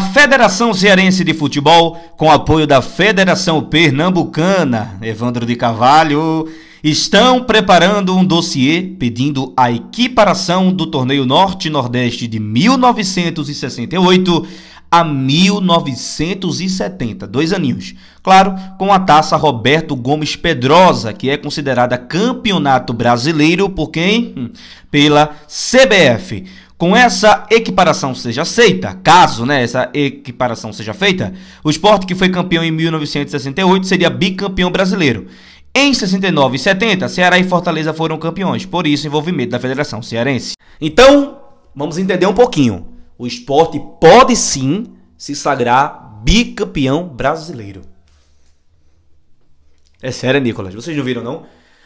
A Federação Cearense de Futebol, com apoio da Federação Pernambucana, Evandro de Carvalho, estão preparando um dossiê pedindo a equiparação do Torneio Norte-Nordeste de 1968 a 1970, dois aninhos. Claro, com a taça Roberto Gomes Pedrosa, que é considerada campeonato brasileiro por quem? Hum, pela CBF. Com essa equiparação seja aceita, caso né, essa equiparação seja feita, o esporte que foi campeão em 1968 seria bicampeão brasileiro. Em 69 e 70, Ceará e Fortaleza foram campeões, por isso envolvimento da Federação Cearense. Então, vamos entender um pouquinho. O esporte pode sim se sagrar bicampeão brasileiro. É sério, Nicolas, vocês não viram não?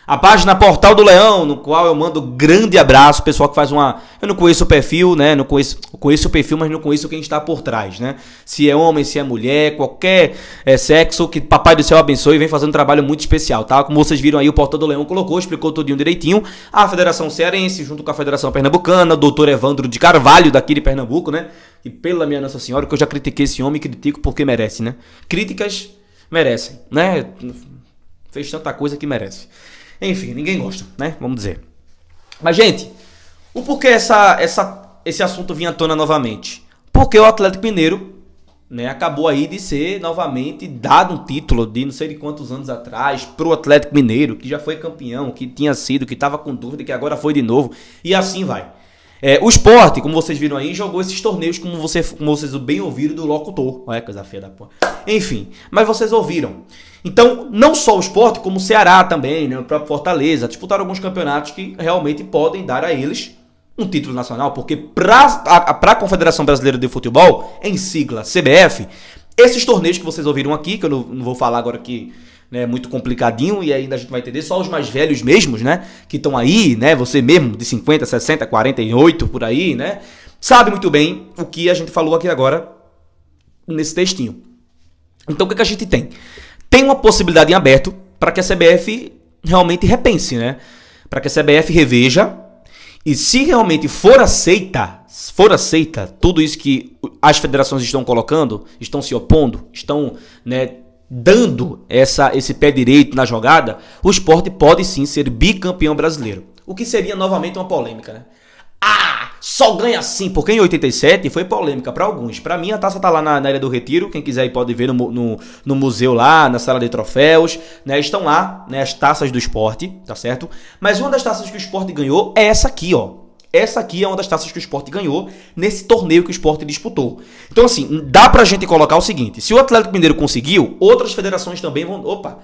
A página Portal do Leão, no qual eu mando um grande abraço, pessoal que faz uma. Eu não conheço o perfil, né? Não conheço, conheço o perfil, mas não conheço quem está por trás, né? Se é homem, se é mulher, qualquer é, sexo, que Papai do Céu abençoe e vem fazendo um trabalho muito especial, tá? Como vocês viram aí, o Portal do Leão colocou, explicou tudinho direitinho. A Federação Cearense, junto com a Federação Pernambucana, o doutor Evandro de Carvalho, daqui de Pernambuco, né? E pela minha Nossa Senhora, que eu já critiquei esse homem, critico porque merece, né? Críticas merecem, né? Fez tanta coisa que merece. Enfim, ninguém gosta, né? Vamos dizer. Mas, gente, o porquê essa, essa, esse assunto vinha à tona novamente? Porque o Atlético Mineiro né, acabou aí de ser novamente dado um título de não sei de quantos anos atrás para o Atlético Mineiro, que já foi campeão, que tinha sido, que estava com dúvida, que agora foi de novo, e assim vai. É, o esporte, como vocês viram aí, jogou esses torneios, como, você, como vocês bem ouviram, do locutor. Olha que coisa feia da porra. Enfim, mas vocês ouviram. Então, não só o esporte, como o Ceará também, né, o próprio Fortaleza, disputaram alguns campeonatos que realmente podem dar a eles um título nacional, porque para a Confederação Brasileira de Futebol, em sigla CBF, esses torneios que vocês ouviram aqui, que eu não, não vou falar agora aqui né, muito complicadinho e ainda a gente vai entender só os mais velhos mesmos, né, que estão aí, né, você mesmo de 50, 60, 48 por aí, né, sabe muito bem o que a gente falou aqui agora nesse textinho. Então o que, é que a gente tem? Tem uma possibilidade em aberto para que a CBF realmente repense, né? Para que a CBF reveja e se realmente for aceita, for aceita tudo isso que as federações estão colocando, estão se opondo, estão né, dando essa, esse pé direito na jogada, o esporte pode sim ser bicampeão brasileiro. O que seria novamente uma polêmica, né? Ah, só ganha sim, porque em 87 foi polêmica para alguns. Para mim, a taça tá lá na, na do Retiro. Quem quiser pode ver no, no, no, museu lá, na sala de troféus. Né? Estão lá né, as taças do esporte, tá certo? Mas uma das taças que o esporte ganhou é essa aqui, ó. Essa aqui é uma das taças que o esporte ganhou nesse torneio que o esporte disputou. Então, assim, dá pra gente colocar o seguinte: se o Atlético Mineiro conseguiu, outras federações também vão. Opa!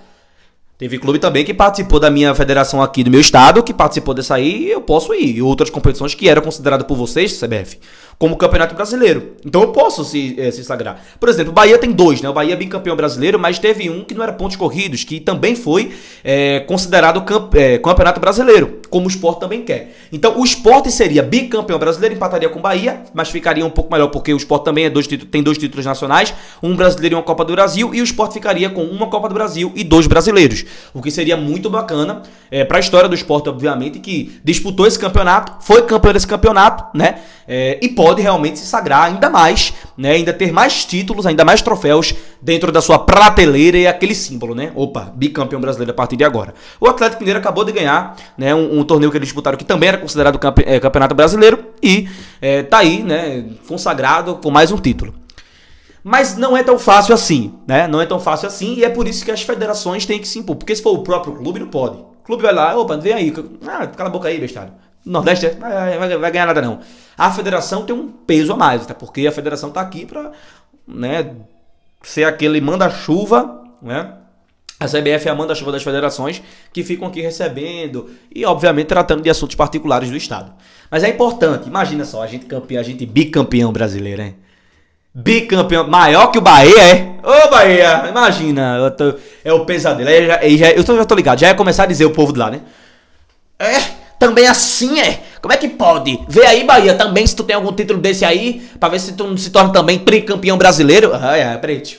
Teve clube também que participou da minha federação aqui do meu estado, que participou dessa aí, e eu posso ir. E outras competições que eram consideradas por vocês, CBF, como campeonato brasileiro. Então eu posso se, é, se sagrar. Por exemplo, o Bahia tem dois, né? O Bahia é bicampeão brasileiro, mas teve um que não era pontos corridos, que também foi é, considerado camp é, campeonato brasileiro, como o esporte também quer. Então o esporte seria bicampeão brasileiro, empataria com o Bahia, mas ficaria um pouco melhor, porque o esporte também é dois tem dois títulos nacionais, um brasileiro e uma Copa do Brasil, e o esporte ficaria com uma Copa do Brasil e dois brasileiros o que seria muito bacana é, para a história do esporte, obviamente, que disputou esse campeonato, foi campeão desse campeonato, né? É, e pode realmente se sagrar ainda mais, né? Ainda ter mais títulos, ainda mais troféus dentro da sua prateleira e aquele símbolo, né? Opa, bicampeão brasileiro a partir de agora. O Atlético Mineiro acabou de ganhar, né? Um, um torneio que eles disputaram que também era considerado campe, é, campeonato brasileiro e é, tá aí, né? Consagrado com mais um título. Mas não é tão fácil assim, né? Não é tão fácil assim e é por isso que as federações têm que se impor. Porque se for o próprio clube, não pode. O clube vai lá, opa, vem aí. Ah, cala a boca aí, bestário. Nordeste é, vai, vai ganhar nada não. A federação tem um peso a mais, tá? Porque a federação tá aqui pra, né, ser aquele manda-chuva, né? A CBF é a manda-chuva das federações que ficam aqui recebendo e, obviamente, tratando de assuntos particulares do Estado. Mas é importante, imagina só, a gente campeão, a gente bicampeão brasileiro, hein? Bicampeão, maior que o Bahia, é? Ô Bahia, imagina, tô, é o pesadelo. já, já, eu tô, já tô ligado, já ia começar a dizer o povo de lá, né? É, também assim é. Como é que pode? Vê aí, Bahia, também se tu tem algum título desse aí, pra ver se tu se torna também tricampeão brasileiro. Ah, é, é, preto.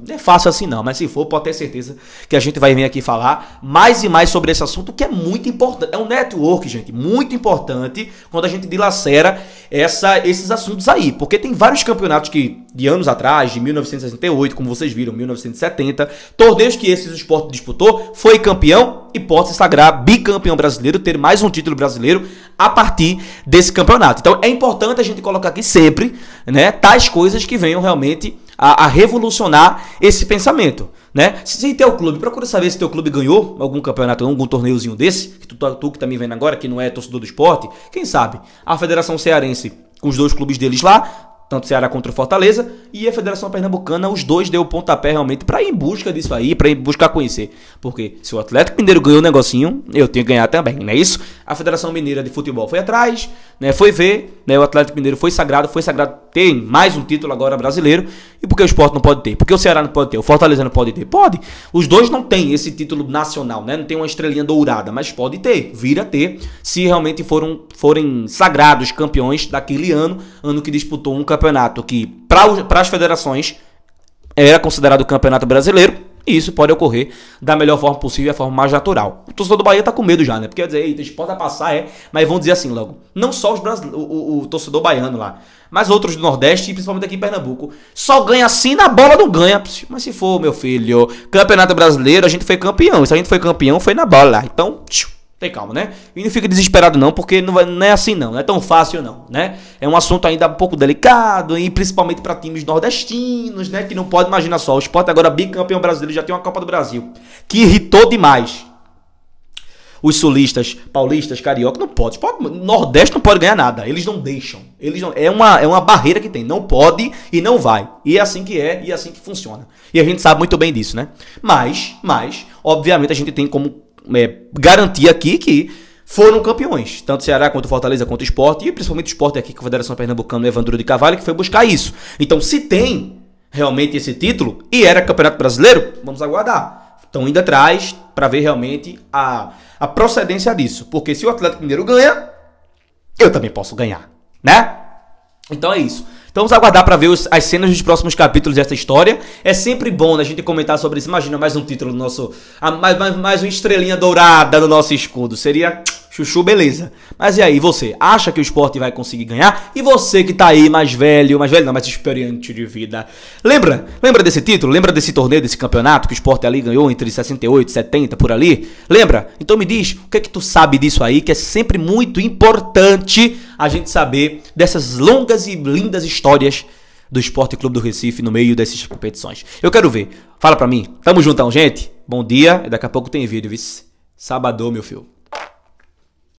Não é fácil assim não, mas se for, pode ter certeza que a gente vai vir aqui falar mais e mais sobre esse assunto que é muito importante. É um network, gente, muito importante quando a gente dilacera essa, esses assuntos aí. Porque tem vários campeonatos que, de anos atrás, de 1968, como vocês viram, 1970, torneios que esse esporte disputou, foi campeão e pode se sagrar bicampeão brasileiro, ter mais um título brasileiro a partir desse campeonato. Então é importante a gente colocar aqui sempre, né, tais coisas que venham realmente a, a revolucionar esse pensamento. Né? Se tem teu clube, procura saber se teu clube ganhou algum campeonato, algum torneiozinho desse, que tu, tu que tá me vendo agora, que não é torcedor do esporte, quem sabe? A Federação Cearense, com os dois clubes deles lá, tanto Ceará contra o Fortaleza, e a Federação Pernambucana, os dois deu o pontapé realmente para ir em busca disso aí, para ir buscar conhecer. Porque se o Atlético Mineiro ganhou o um negocinho, eu tenho que ganhar também, não é isso? a Federação Mineira de Futebol foi atrás, né, foi ver, né, o Atlético Mineiro foi sagrado, foi sagrado, tem mais um título agora brasileiro, e porque o esporte não pode ter? Porque o Ceará não pode ter, o Fortaleza não pode ter? Pode, os dois não têm esse título nacional, né, não tem uma estrelinha dourada, mas pode ter, vir a ter, se realmente foram, forem sagrados campeões daquele ano, ano que disputou um campeonato que, para as federações, era considerado o Campeonato Brasileiro, e isso pode ocorrer da melhor forma possível, a forma mais natural. O torcedor do Bahia tá com medo já, né? Porque quer dizer, eita, pode passar, é. Mas vão dizer assim logo. Não só os brasile... o, o, o, torcedor baiano lá, mas outros do Nordeste e principalmente aqui em Pernambuco. Só ganha assim na bola não ganha. Mas se for, meu filho, Campeonato Brasileiro, a gente foi campeão. Se a gente foi campeão, foi na bola. Então, tchiu. Tem calma, né? E não fica desesperado não, porque não, vai, não é assim não, não é tão fácil não, né? É um assunto ainda um pouco delicado, e principalmente para times nordestinos, né? Que não pode, imaginar só, o esporte agora bicampeão brasileiro, já tem uma Copa do Brasil, que irritou demais. Os sulistas, paulistas, carioca, não pode. pode Nordeste não pode ganhar nada. Eles não deixam. Eles não, é, uma, é uma barreira que tem. Não pode e não vai. E é assim que é e é assim que funciona. E a gente sabe muito bem disso, né? Mas, mas, obviamente a gente tem como é, garantir aqui que foram campeões, tanto Ceará quanto Fortaleza quanto Esporte, e principalmente o Esporte aqui com é a Federação Pernambucana, Evandro de Cavale que foi buscar isso. Então, se tem realmente esse título, e era Campeonato Brasileiro, vamos aguardar. Estão indo atrás para ver realmente a, a procedência disso. Porque se o Atlético Mineiro ganha, eu também posso ganhar, né? Então é isso. Então vamos aguardar para ver os, as cenas dos próximos capítulos dessa história. É sempre bom né, a gente comentar sobre isso. Imagina mais um título no nosso. A, mais, mais, mais uma estrelinha dourada no nosso escudo. Seria chuchu, beleza. Mas e aí, você? Acha que o esporte vai conseguir ganhar? E você que tá aí mais velho, mais velho não, mais experiente de vida. Lembra? Lembra desse título? Lembra desse torneio, desse campeonato que o esporte ali ganhou entre 68 e 70, por ali? Lembra? Então me diz, o que é que tu sabe disso aí, que é sempre muito importante a gente saber dessas longas e lindas histórias do Esporte Clube do Recife no meio dessas competições. Eu quero ver. Fala pra mim. Tamo juntão, gente. Bom dia. Daqui a pouco tem vídeo, Sabadão, meu filho.